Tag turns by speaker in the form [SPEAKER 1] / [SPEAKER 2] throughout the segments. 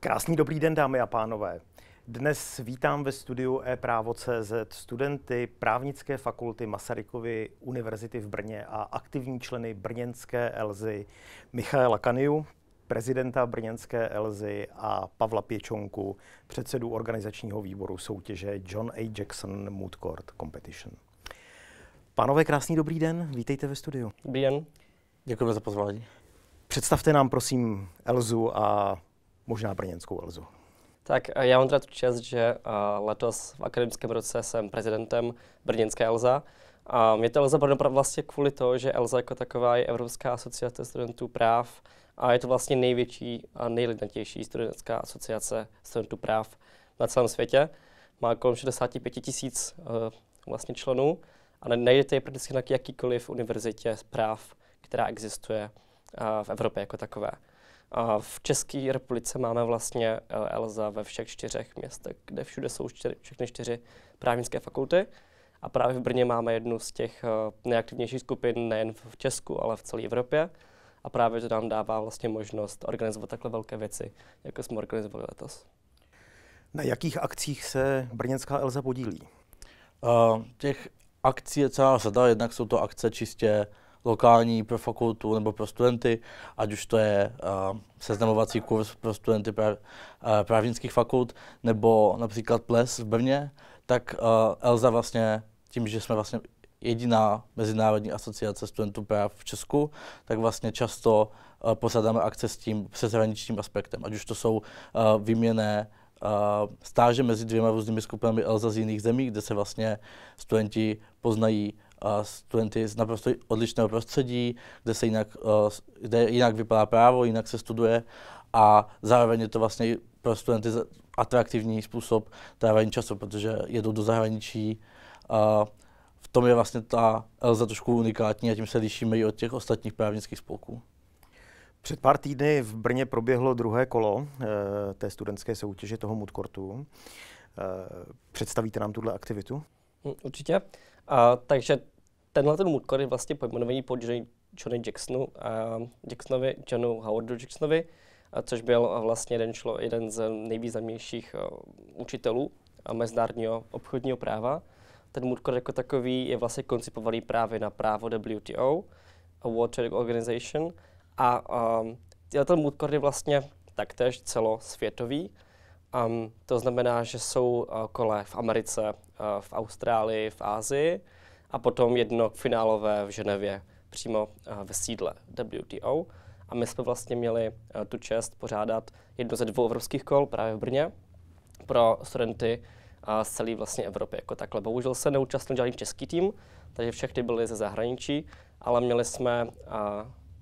[SPEAKER 1] Krásný dobrý den, dámy a pánové. Dnes vítám ve studiu e-právo.cz studenty právnické fakulty Masarykovy univerzity v Brně a aktivní členy brněnské Elzy Michaela Kaniu, prezidenta brněnské Elzy a Pavla Pěčonku, předsedu organizačního výboru soutěže John A. Jackson moot Court Competition. Pánové, krásný dobrý den, vítejte ve studiu. Dobrý den. Děkujeme za pozvání. Představte nám prosím Elzu a možná brněnskou Elzu.
[SPEAKER 2] Tak eh, já mám teda tu čest, že eh, letos v akademickém roce jsem prezidentem Brněnské Elza. A mě to Elza Brno vlastně kvůli to, že Elza jako taková je Evropská asociace studentů práv a je to vlastně největší a nejlidnatější studentská asociace studentů práv na celém světě. Má kolem 65 tisíc uh, vlastně členů a najdete je prakticky na jakýkoliv univerzitě práv která existuje eh, v Evropě jako takové. Eh, v České republice máme vlastně eh, Elza ve všech čtyřech městech, kde všude jsou čtyři, všechny čtyři právnické fakulty. A právě v Brně máme jednu z těch nejaktivnějších skupin nejen v Česku, ale v celé Evropě. A právě to nám dává vlastně možnost organizovat takhle velké věci, jako jsme organizovali letos.
[SPEAKER 3] Na jakých akcích se brněnská Elza podílí? Uh, těch akcí je celá řada, jednak jsou to akce čistě lokální pro fakultu nebo pro studenty, ať už to je uh, seznamovací kurz pro studenty práv, uh, eh, právnických fakult nebo například ples v Brně, tak uh, Elza vlastně tím, že jsme vlastně jediná mezinárodní asociace studentů práv v Česku, tak vlastně často uh, posadáme akce s tím přeshraničním aspektem, ať už to jsou uh, výměné uh, stáže mezi dvěma různými skupinami Elza z jiných zemí, kde se vlastně studenti poznají studenty z naprosto odlišného prostředí, kde se jinak, eh, kde jinak vypadá právo, jinak se studuje a zároveň je to vlastně pro studenty atraktivní způsob trávání času, protože jedou do zahraničí. A v tom je vlastně ta Elza trošku unikátní a tím se lišíme i od těch ostatních právnických spolků.
[SPEAKER 1] Před pár týdny v Brně proběhlo druhé kolo e, té studentské soutěže toho Moodcourtu. E, eh, představíte nám tuhle aktivitu?
[SPEAKER 2] Hm, určitě. A, takže tenhle ten úkol je vlastně pojmenovaný po Johnny Jacksonu a Jacksonovi, Johnu Howardu Jacksonovi, a což byl vlastně jeden, člo, jeden z nejvýznamnějších eh, učitelů mezinárodního obchodního práva. Ten Moodcore jako takový je vlastně koncipovaný právě na právo WTO, a World Trade Organization, a um, ten Moodcore je vlastně taktéž celosvětový. Um, to znamená, že jsou uh, eh, kole v Americe, uh, v Austrálii, v Ázii, a potom jedno finálové v Ženevě přímo eh, ve sídle WTO. A my jsme vlastně měli eh, tu čest pořádat jedno ze dvou evropských kol právě v Brně pro studenty eh, z celé vlastně Evropy jako takhle. Bohužel se neúčastnil žádný český tým, takže všechny byli ze zahraničí, ale měli jsme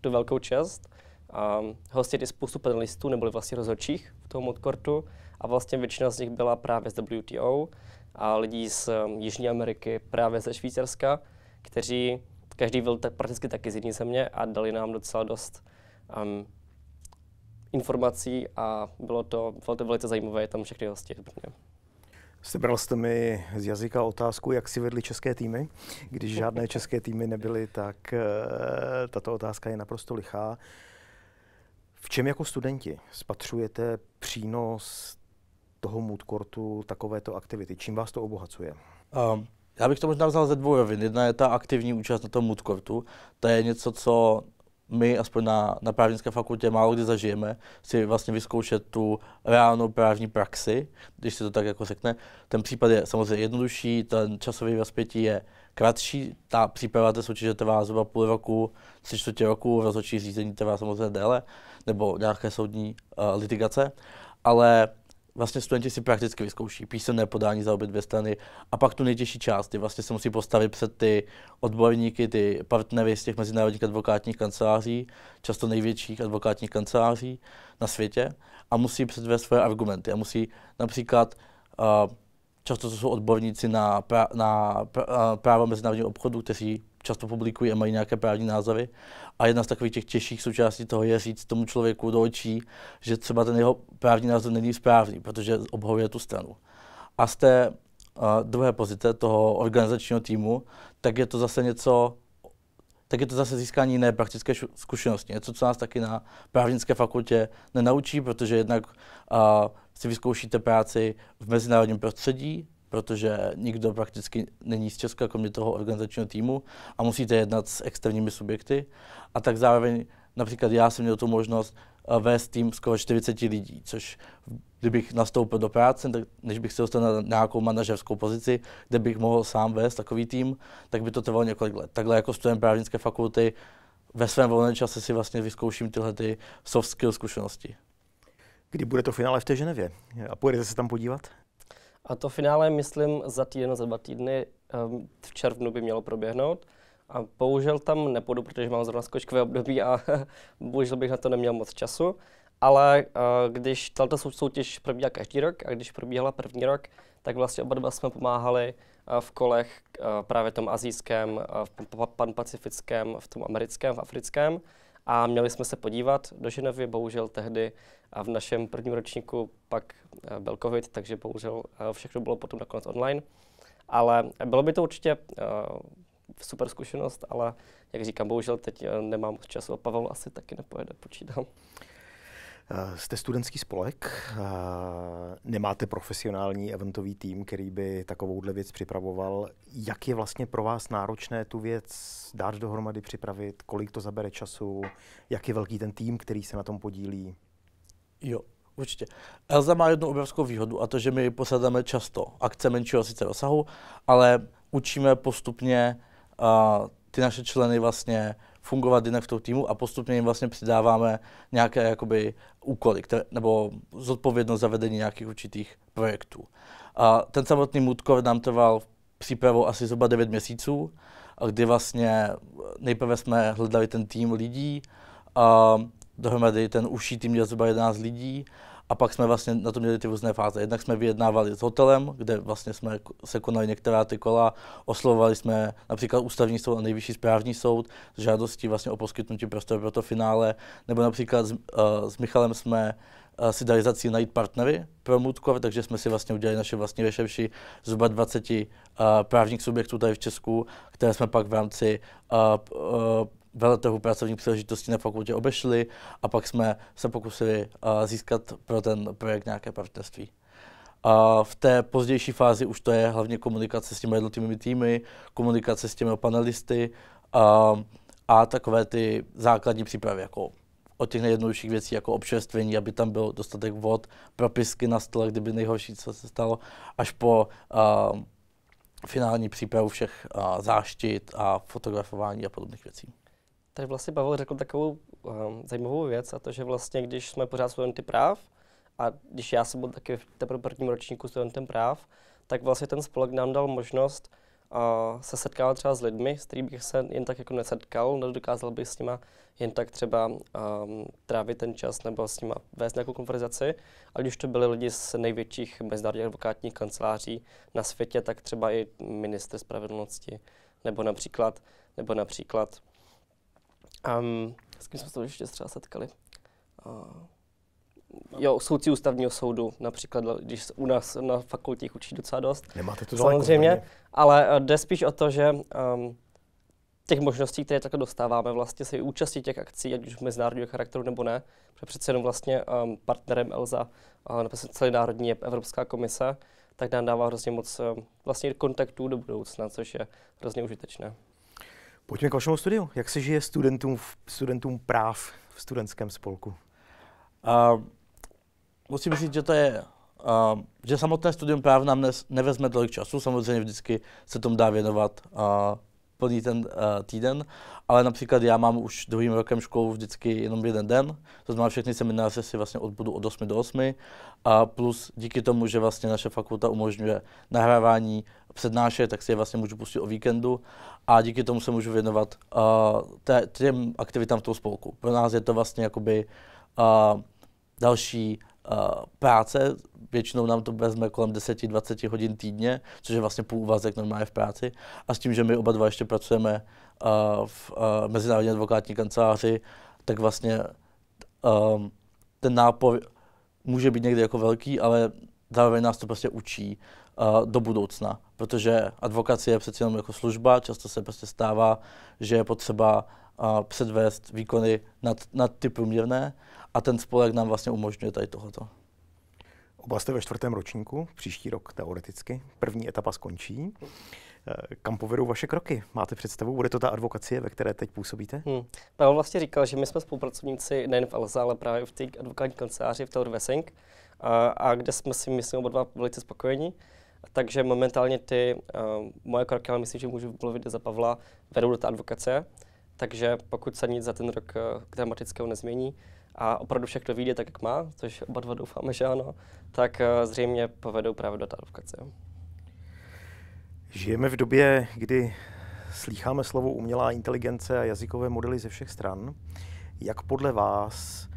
[SPEAKER 2] tu velkou čest ehm, hostit i spoustu panelistů, neboli vlastně rozhodčích v tom odkortu a vlastně většina z nich byla právě z WTO a lidí z um, Jižní Ameriky, právě ze Švýcarska, kteří každý byl tak prakticky taky z jiné země a dali nám docela dost um, informací a bylo to, bylo to velice zajímavé, tam všechny hosti.
[SPEAKER 1] Sebral jste mi z jazyka otázku, jak si vedli české týmy. Když žádné české týmy nebyly, tak uh, tato otázka je naprosto lichá. V čem jako studenti spatřujete přínos toho courtu takovéto aktivity? Čím vás to obohacuje?
[SPEAKER 3] Um, já bych to možná vzal ze dvou rovin. Jedna je ta aktivní účast na tom moodcourtu. To je něco, co my, aspoň na, na právnické fakultě, málo kdy zažijeme, si vlastně vyzkoušet tu reálnou právní praxi, když se to tak jako řekne. Ten případ je samozřejmě jednodušší, ten časový rozpětí je kratší, ta příprava té soutěže trvá zhruba půl roku, tři čtvrtě roku, rozhodčí řízení trvá samozřejmě déle, nebo nějaké soudní uh, litigace, ale vlastně studenti si prakticky vyzkouší písemné podání za obě dvě strany a pak tu nejtěžší část, vlastně se musí postavit před ty odborníky, ty partnery z těch mezinárodních advokátních kanceláří, často největších advokátních kanceláří na světě a musí předvést svoje argumenty a musí například uh, často to jsou odborníci na, pra, na pra, eh, právo mezinárodního obchodu, kteří často publikují a mají nějaké právní názory. A jedna z takových těch těžších součástí toho je říct tomu člověku do očí, že třeba ten jeho právní názor není správný, protože obhovuje tu stranu. A z té uh, druhé pozice toho organizačního týmu, tak je to zase něco, tak je to zase získání jiné praktické zkušenosti. Něco, co nás taky na právnické fakultě nenaučí, protože jednak uh, si vyzkoušíte práci v mezinárodním prostředí, protože nikdo prakticky není z Česka, kromě toho organizačního týmu a musíte jednat s externími subjekty. A tak zároveň například já jsem měl tu možnost eh, vést tým skoro 40 lidí, což kdybych nastoupil do práce, tak než bych se dostal na nějakou manažerskou pozici, kde bych mohl sám vést takový tým, tak by to trvalo několik let. Takhle jako student právnické fakulty ve svém volném čase si vlastně vyzkouším tyhle ty soft skill zkušenosti. Kdy bude to finále v té Ženevě? A pojedete se tam podívat?
[SPEAKER 2] A to finále, myslím, za týden, za dva týdny ehm, v červnu by mělo proběhnout. A bohužel tam nepůjdu, protože mám zrovna skočkové období a bohužel bych na to neměl moc času. Ale uh, když tato soutěž probíhá každý rok a když probíhala první rok, tak vlastně oba dva jsme pomáhali uh, v kolech uh, právě tom azijském, uh, v pan pacifickém, v tom americkém, v africkém a měli jsme se podívat do Ženevy, bohužel tehdy a v našem prvním ročníku pak eh, byl covid, takže bohužel eh, všechno bylo potom nakonec online. Ale bylo by to určitě eh, super zkušenost, ale jak říkám, bohužel teď nemám čas a
[SPEAKER 1] Pavel asi taky nepojede, počítám. Jste studentský spolek, eh, nemáte profesionální eventový tým, který by takovouhle věc připravoval. Jak je vlastně pro vás náročné tu věc dát dohromady, připravit? Kolik to zabere času? Jak je velký ten tým, který se na tom podílí?
[SPEAKER 3] Jo, Určitě. Elza má jednu obrovskou výhodu a to, že my posadáme často akce menšího sice rozsahu, ale učíme postupně uh, ty naše členy vlastně fungovat jinak v tom týmu a postupně jim vlastně přidáváme nějaké jakoby úkoly které, nebo zodpovědnost za vedení nějakých určitých projektů. A ten samotný Moodcore nám trval přípravou asi zhruba 9 měsíců, kdy vlastně nejprve jsme hledali ten tým lidí, a dohromady ten užší tým měl zhruba 11 lidí a pak jsme vlastně na to měli ty různé fáze. Jednak jsme vyjednávali s hotelem, kde vlastně jsme se konali některá ty kola, oslovovali jsme například ústavní soud a nejvyšší správní soud s žádostí vlastně o poskytnutí prostoru pro to finále, nebo například s, uh, s Michalem jsme uh, si dali za cíl najít partnery pro Moodcore, takže jsme si vlastně udělali naše vlastní rešerši zhruba 20 uh, eh, právních subjektů tady v Česku, které jsme pak v rámci uh, uh, veletrhu pracovní příležitosti na fakultě obešli a pak jsme se pokusili uh, získat pro ten projekt nějaké partnerství. A v té pozdější fázi už to je hlavně komunikace s těmi jednotlivými týmy, komunikace s těmi panelisty a, a takové ty základní přípravy, jako od těch nejjednodušších věcí, jako občerstvení, aby tam byl dostatek vod, propisky na stole, kdyby nejhorší, co se stalo, až po a, finální přípravu všech a, záštit a fotografování a podobných věcí.
[SPEAKER 2] Tady vlastně Pavel řekl takovou um, zajímavou věc a to, že vlastně, když jsme pořád studenty práv a když já jsem byl taky v teprve prvním ročníku studentem práv, tak vlastně ten spolek nám dal možnost uh, se setkávat třeba s lidmi, s kterými bych se jen tak jako nesetkal, nedokázal bych s nima jen tak třeba um, trávit ten čas nebo s nima vést nějakou konverzaci. A když to byli lidi z největších mezinárodních advokátních kanceláří na světě, tak třeba i minister spravedlnosti nebo například, nebo například Um, s kým jsme se ještě třeba setkali? Uh, Jo, soudci ústavního soudu, například, když u nás na fakultě učí docela dost. Nemáte to Samozřejmě, ale eh, jde spíš o to, že um, těch možností, které takhle dostáváme, vlastně se i účastí těch akcí, ať už mezinárodního charakteru nebo ne, protože přece jenom vlastně um, partnerem ELSA, uh, nebo celý národní je Evropská komise, tak nám dává hrozně moc um, vlastně kontaktů do budoucna, což
[SPEAKER 1] je hrozně užitečné. Pojďme k vašemu studiu. Jak se žije studentům, studentům
[SPEAKER 3] práv v studentském spolku? Uh, musím říct, že to je, uh, že samotné studium práv nám ne, nevezme tolik času. Samozřejmě vždycky se tomu dá věnovat uh, plný ten uh, týden, ale například já mám už druhým rokem školu vždycky jenom jeden den, to znamená všechny semináře si vlastně odbudu od 8 do 8 a plus díky tomu, že vlastně naše fakulta umožňuje nahrávání přednášek, tak si je vlastně můžu pustit o víkendu a díky tomu se můžu věnovat uh, těm aktivitám v tom spolku. Pro nás je to vlastně jakoby uh, další Eh, práce, většinou nám to vezme kolem 10-20 hodin týdně, což je vlastně půl úvazek normálně v práci. A s tím, že my oba dva ještě pracujeme eh, v eh, Mezinárodní advokátní kanceláři, tak vlastně ehm, ten nápor může být někdy jako velký, ale zároveň nás to prostě učí do budoucna, protože advokacie je přeci jenom jako služba, často se prostě stává, že je potřeba předvést výkony nad, nad ty průměrné a ten spolek nám vlastně umožňuje tady tohoto.
[SPEAKER 1] Oba jste ve čtvrtém ročníku, příští rok teoreticky. První etapa skončí. Eh, kam povedou vaše kroky? Máte představu? Bude to ta advokacie, ve které teď působíte? Hmm.
[SPEAKER 2] Pavel vlastně říkal, že my jsme spolupracovníci nejen v Alza, ale právě v té advokátní kanceláři v Tower a, a kde jsme si, myslím, oba dva velice spokojení. Takže momentálně ty uh, moje kroky, ale myslím, že můžu mluvit za Pavla, vedou do té advokace. Takže pokud se nic za ten rok uh, eh, gramatického nezmění, a opravdu všechno vyjde tak, jak má, což oba dva doufáme, že ano, tak eh, zřejmě povedou právě do té
[SPEAKER 1] Žijeme v době, kdy slýcháme slovo umělá inteligence a jazykové modely ze všech stran. Jak podle vás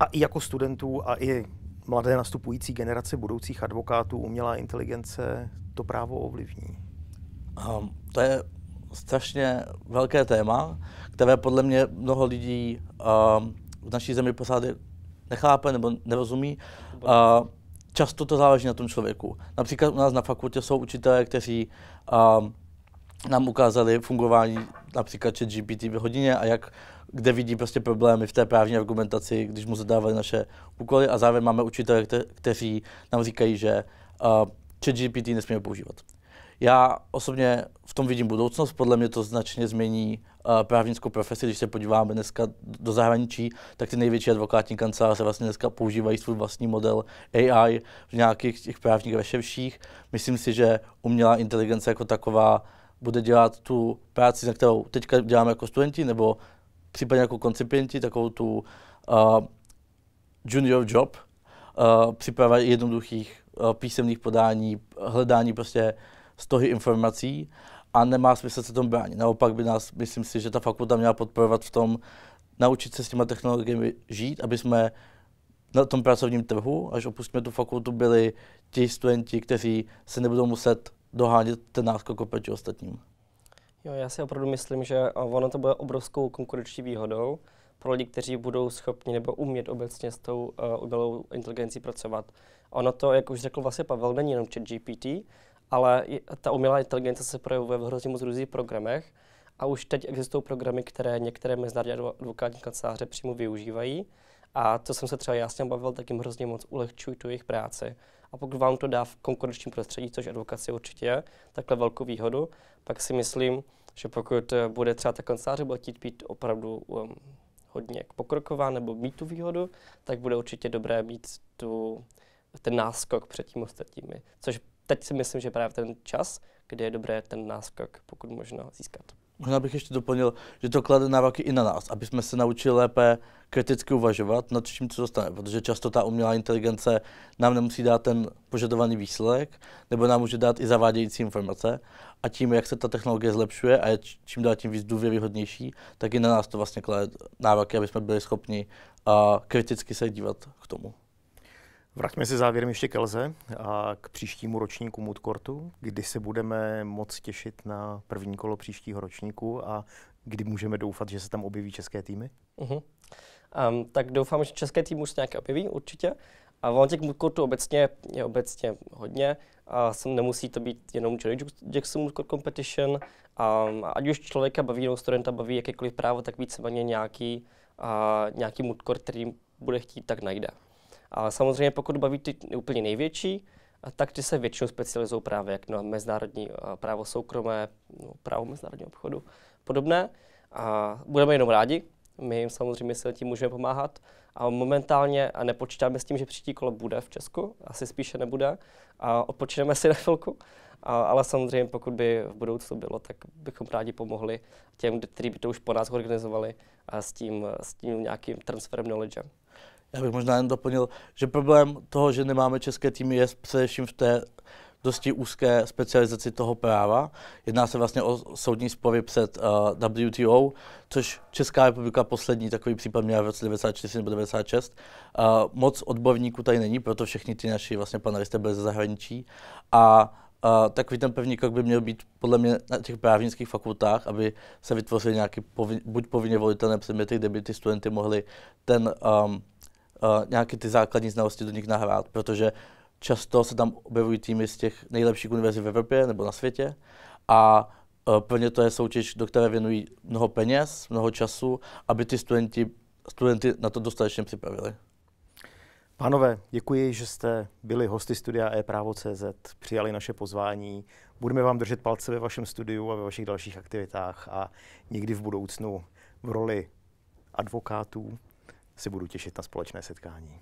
[SPEAKER 1] a i jako studentů a i mladé nastupující generace budoucích advokátů umělá inteligence to právo ovlivní?
[SPEAKER 3] Um, to je strašně velké téma, které podle mě mnoho lidí uh, v naší zemi pořád nechápe nebo nerozumí. Uh, často to záleží na tom člověku. Například u nás na fakultě jsou učitelé, kteří uh, nám ukázali fungování například chat GPT v hodině a jak kde vidí prostě problémy v té právní argumentaci, když mu zadávali naše úkoly a zároveň máme učitele, kte- kteří nám říkají, že uh, ChatGPT nesmíme používat. Já osobně v tom vidím budoucnost, podle mě to značně změní uh, právnickou profesi, když se podíváme dneska do zahraničí, tak ty největší advokátní kanceláře vlastně dneska používají svůj vlastní model AI v nějakých těch právních rešerších. Myslím si, že umělá inteligence jako taková bude dělat tu práci, na kterou teďka děláme jako studenti, nebo případně jako koncipienti, takovou tu uh, junior job, uh, eh, příprava jednoduchých uh, písemných podání, hledání prostě stohy informací a nemá smysl se tomu bránit. Naopak by nás, myslím si, že ta fakulta měla podporovat v tom, naučit se s těma technologiemi žít, aby jsme na tom pracovním trhu, až opustíme tu fakultu, byli ti studenti, kteří se nebudou muset dohánět ten náskok oproti ostatním.
[SPEAKER 2] Jo, já si opravdu myslím, že ono to bude obrovskou konkurenční výhodou pro lidi, kteří budou schopni nebo umět obecně s tou uh, umělou inteligencí pracovat. Ono to, jak už řekl vlastně Pavel, není jenom chat GPT, ale ta umělá inteligence se projevuje v hrozně moc různých programech a už teď existují programy, které některé mezinárodní advokátní kanceláře přímo využívají. A to jsem se třeba jasně bavil, tak jim hrozně moc ulehčují tu jejich práci. A pokud vám to dá v konkurenčním prostředí, což advokace určitě je, takhle velkou výhodu, pak si myslím, že pokud eh, bude třeba ta kancelář bude chtít být opravdu um, hodně pokroková nebo mít tu výhodu, tak bude určitě dobré mít tu, ten náskok před tím ostatními, což teď si myslím, že právě ten čas, kdy je dobré ten náskak, pokud možno získat.
[SPEAKER 3] Možná bych ještě doplnil, že to klade nároky i na nás, aby jsme se naučili lépe kriticky uvažovat nad čím, co dostane, protože často ta umělá inteligence nám nemusí dát ten požadovaný výsledek, nebo nám může dát i zavádějící informace. A tím, jak se ta technologie zlepšuje a je čím dál tím víc důvěryhodnější, tak i na nás to vlastně klade nároky, aby jsme byli schopni uh, kriticky se dívat k tomu.
[SPEAKER 1] Vraťme se závěrem ještě k Elze a k příštímu ročníku Moodcourtu, kdy se budeme moc těšit na první kolo příštího ročníku a kdy můžeme doufat, že se tam objeví české týmy?
[SPEAKER 2] Uh-huh. Um, tak doufám, že české týmy už se nějaké objeví, určitě. A ono těch Moodcourtů obecně je obecně hodně. A sem nemusí to být jenom Johnny Jackson Moodcourt Competition. Um, a ať už člověka baví nebo studenta baví jakékoliv právo, tak víceméně nějaký, uh, nějaký Moodcourt, který bude chtít, tak najde. A samozřejmě pokud baví ty úplně největší, a tak ty se většinou specializují právě jak na mezinárodní eh, právo soukromé, no, právo mezinárodního obchodu podobné. A budeme jenom rádi, my jim samozřejmě se tím můžeme pomáhat. A momentálně a nepočítáme s tím, že příští kolo bude v Česku, asi spíše nebude. A odpočineme si na chvilku. A, ale samozřejmě, pokud by v budoucnu bylo, tak bychom rádi pomohli těm, kteří by to už po nás organizovali a s
[SPEAKER 3] tím, s tím nějakým transferem knowledge. Já bych možná jen doplnil, že problém toho, že nemáme české týmy, je především v té dosti úzké specializaci toho práva. Jedná se vlastně o soudní spory před uh, eh, WTO, což Česká republika poslední takový případ měla v roce 1994 nebo 1996. Uh, eh, moc odborníků tady není, proto všichni ty naši vlastně panelisté byli ze zahraničí. A Uh, takový ten první krok by měl být podle mě na těch právnických fakultách, aby se vytvořily nějaké povin, buď povinně volitelné předměty, kde by ty studenty mohli ten um, uh, nějaké ty základní znalosti do nich nahrát, protože často se tam objevují týmy z těch nejlepších univerzit v Evropě nebo na světě a uh, eh, pro ně to je soutěž, do které věnují mnoho peněz, mnoho času, aby ty studenti, studenty na to dostatečně připravili.
[SPEAKER 1] Pánové, děkuji, že jste byli hosty studia e-právo.cz, přijali naše pozvání. Budeme vám držet palce ve vašem studiu a ve vašich dalších aktivitách a někdy v budoucnu v roli advokátů si budu těšit na společné setkání.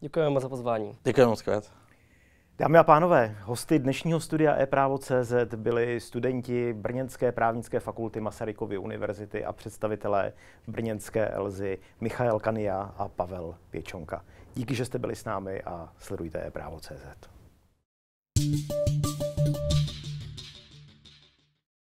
[SPEAKER 1] Děkujeme za pozvání. Děkujeme moc krát. Dámy a pánové, hosty dnešního studia ePrávo.cz byli studenti Brněnské právnické fakulty Masarykovy univerzity a představitelé Brněnské Elzy Michal Kania a Pavel Pěčonka. Díky, že jste byli s námi a sledujte ePrávo.cz. thank you